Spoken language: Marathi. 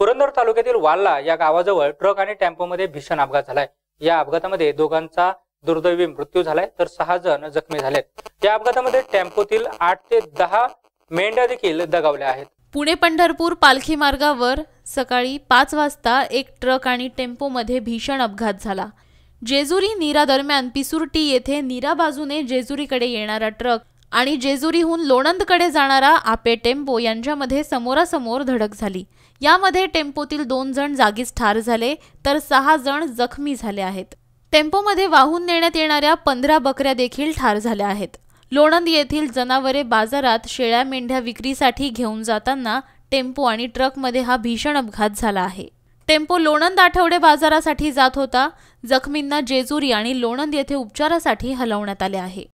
पुरंदर तालुक्यातील वाल्ला या गावाजवळ ट्रक आणि टेम्पोमध्ये भीषण अपघात झालाय या अपघातामध्ये दोघांचा दुर्दैवी मृत्यू झालाय तर सहा जण जखमी झाले या अपघातामध्ये टेम्पोतील आठ ते दहा मेंढ्या देखील दगावल्या आहेत पुणे पंढरपूर पालखी मार्गावर सकाळी पाच वाजता एक ट्रक आणि टेम्पोमध्ये भीषण अपघात झाला जेजुरी नीरा दरम्यान पिसुरटी येथे नीरा बाजूने जेजुरीकडे येणारा ट्रक आणि जेजुरीहून लोणंदकडे जाणारा आपे टेम्पो यांच्यामध्ये समोरासमोर धडक झाली यामध्ये टेम्पोतील दोन जण जागीच ठार झाले तर सहा जण जखमी झाले आहेत टेम्पोमध्ये वाहून नेण्यात येणाऱ्या पंधरा बकऱ्या देखील ठार झाल्या आहेत लोणंद येथील जनावरे बाजारात शेळ्या मेंढ्या विक्रीसाठी घेऊन जाताना टेम्पो आणि ट्रकमध्ये हा भीषण अपघात झाला आहे टेम्पो लोणंद आठवडे बाजारासाठी जात होता जखमींना जेजुरी आणि लोणंद येथे उपचारासाठी हलवण्यात आले आहे